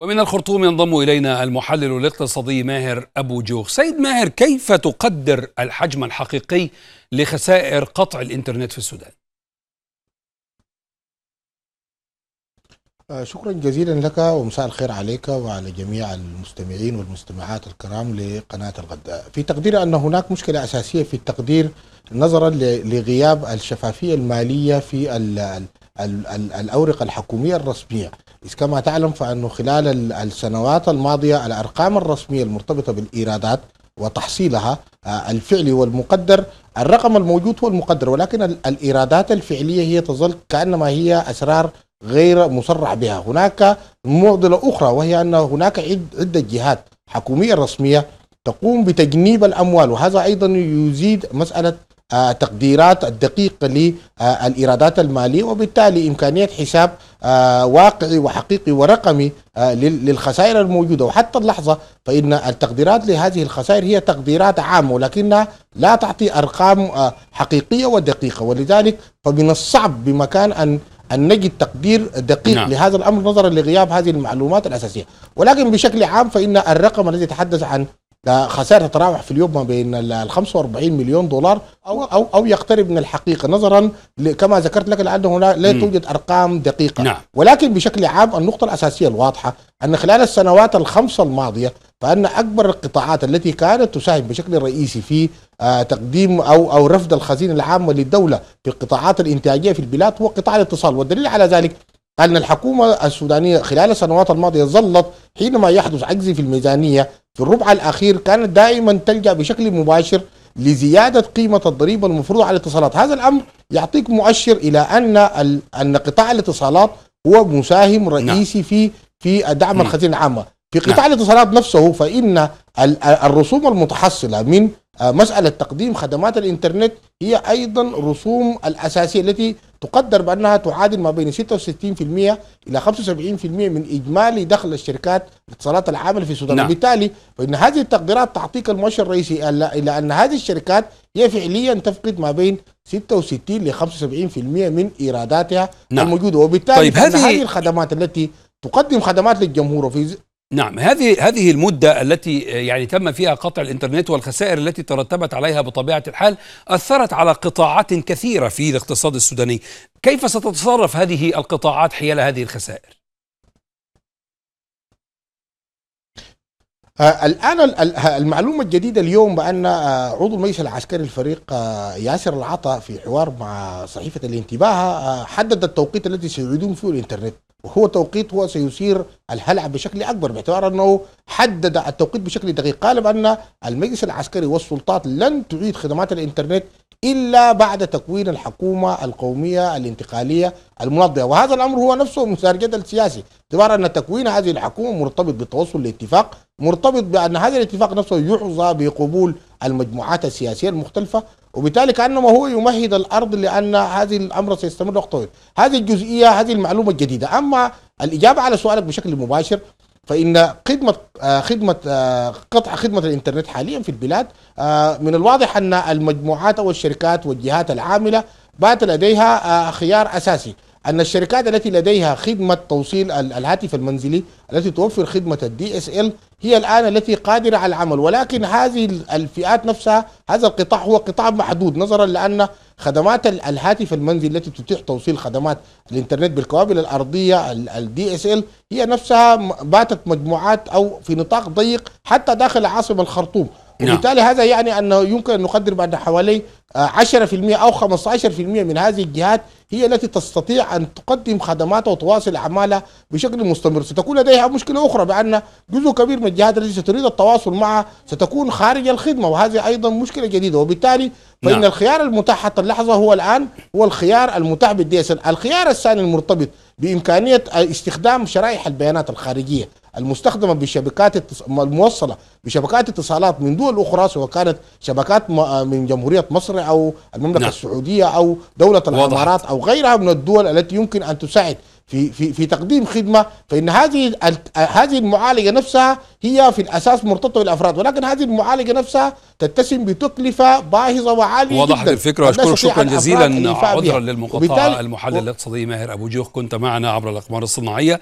ومن الخرطوم ينضم إلينا المحلل الاقتصادي ماهر أبو جوخ سيد ماهر كيف تقدر الحجم الحقيقي لخسائر قطع الإنترنت في السودان؟ آه، شكرا جزيلا لك ومساء الخير عليك وعلى جميع المستمعين والمستمعات الكرام لقناة الغداء في تقديري أن هناك مشكلة أساسية في التقدير نظرا لغياب الشفافية المالية في الأورقة الحكومية الرسمية إذ كما تعلم فأنه خلال السنوات الماضية الأرقام الرسمية المرتبطة بالإيرادات وتحصيلها آه، الفعلي والمقدر الرقم الموجود هو المقدر ولكن الإيرادات الفعلية هي تظل كأنما هي أسرار غير مصرح بها هناك معضلة أخرى وهي أن هناك عدة جهات حكومية رسمية تقوم بتجنيب الأموال وهذا أيضا يزيد مسألة التقديرات آه، الدقيقة للإيرادات المالية وبالتالي إمكانية حساب آه، واقعي وحقيقي ورقمي آه، للخسائر الموجودة وحتى اللحظة فإن التقديرات لهذه الخسائر هي تقديرات عامة ولكنها لا تعطي أرقام حقيقية ودقيقة ولذلك فمن الصعب بمكان أن أن نجد تقدير دقيق نعم. لهذا الأمر نظرا لغياب هذه المعلومات الأساسية ولكن بشكل عام فإن الرقم الذي تحدث عن ده خسائر تتراوح في اليوم ما بين ال 45 مليون دولار او او او يقترب من الحقيقه نظرا كما ذكرت لك لانه هنا لا توجد ارقام دقيقه نعم. ولكن بشكل عام النقطه الاساسيه الواضحه ان خلال السنوات الخمسه الماضيه فان اكبر القطاعات التي كانت تساهم بشكل رئيسي في آه، تقديم او او رفض الخزينه العامه للدوله في القطاعات الانتاجيه في البلاد هو قطاع الاتصال والدليل على ذلك أن الحكومة السودانية خلال السنوات الماضية ظلت حينما يحدث عجز في الميزانية في الربع الأخير كانت دائما تلجأ بشكل مباشر لزيادة قيمة الضريبة المفروضة على الاتصالات هذا الأمر يعطيك مؤشر إلى أن أن قطاع الاتصالات هو مساهم نعم. رئيسي في في دعم الخزينة العامة في نعم. قطاع الاتصالات نفسه فإن الرسوم المتحصلة من آه، مسألة تقديم خدمات الإنترنت هي أيضا رسوم الأساسية التي تقدر بأنها تعادل ما بين 66% إلى 75% من إجمالي دخل الشركات الاتصالات العاملة في السودان نعم. وبالتالي فإن هذه التقديرات تعطيك المؤشر الرئيسي إلى أن هذه الشركات هي فعليا تفقد ما بين 66 ل 75% من إيراداتها نعم. الموجودة وبالتالي طيب هذه... هذه الخدمات التي تقدم خدمات للجمهور وفي نعم هذه هذه المدة التي يعني تم فيها قطع الإنترنت والخسائر التي ترتبت عليها بطبيعة الحال أثرت على قطاعات كثيرة في الاقتصاد السوداني كيف ستتصرف هذه القطاعات حيال هذه الخسائر؟ آه، الآن المعلومة الجديدة اليوم بأن آه، عضو المجلس العسكري الفريق آه، ياسر العطا في حوار مع صحيفة الانتباه حدد التوقيت الذي سيعيدون فيه الإنترنت وهو توقيت هو سيثير الهلع بشكل اكبر باعتبار انه حدد التوقيت بشكل دقيق قال بان المجلس العسكري والسلطات لن تعيد خدمات الانترنت الا بعد تكوين الحكومه القوميه الانتقاليه المنظمه وهذا الامر هو نفسه مثار جدل سياسي باعتبار ان تكوين هذه الحكومه مرتبط بالتوصل لاتفاق مرتبط بان هذا الاتفاق نفسه يحظى بقبول المجموعات السياسيه المختلفه وبالتالي كانما هو يمهد الارض لان هذه الامر سيستمر وقت طويل، هذه الجزئيه هذه المعلومه الجديده، اما الاجابه على سؤالك بشكل مباشر فان خدمه آه، خدمه آه، قطع خدمه الانترنت حاليا في البلاد آه، من الواضح ان المجموعات او الشركات والجهات العامله بات لديها خيار اساسي ان الشركات التي لديها خدمه توصيل الهاتف المنزلي التي توفر خدمه الدي اس ال هي الآن التي قادرة على العمل ولكن هذه الفئات نفسها هذا القطاع هو قطاع محدود نظرا لأن خدمات الهاتف المنزلي التي تتيح توصيل خدمات الإنترنت بالكوابل الأرضية الدي اس ال هي نفسها باتت مجموعات أو في نطاق ضيق حتى داخل عاصمه الخرطوم نعم. وبالتالي هذا يعني أنه يمكن أن نقدر بعد حوالي 10% أو 15% من هذه الجهات هي التي تستطيع أن تقدم خدماتها وتواصل أعمالها بشكل مستمر ستكون لديها مشكلة أخرى بأن جزء كبير من الجهات التي ستريد التواصل معها ستكون خارج الخدمة وهذه أيضا مشكلة جديدة وبالتالي فإن نعم. الخيار المتاح حتى اللحظة هو الآن هو الخيار المتاح بالدي اس الخيار الثاني المرتبط بإمكانية استخدام شرائح البيانات الخارجية المستخدمة بشبكات التص... الموصلة بشبكات اتصالات من دول أخرى سواء كانت شبكات من جمهورية مصر او المملكه نعم. السعوديه او دوله الامارات او غيرها من الدول التي يمكن ان تساعد في في في تقديم خدمه فان هذه هذه المعالجه نفسها هي في الاساس مرتبطه بالافراد ولكن هذه المعالجه نفسها تتسم بتكلفه باهظه وعاليه وضحت جدا الفكره واشكرك شكرا جزيلا عذرا للمقاطعه المحلل الاقتصادي ماهر ابو جوخ كنت معنا عبر الاقمار الصناعيه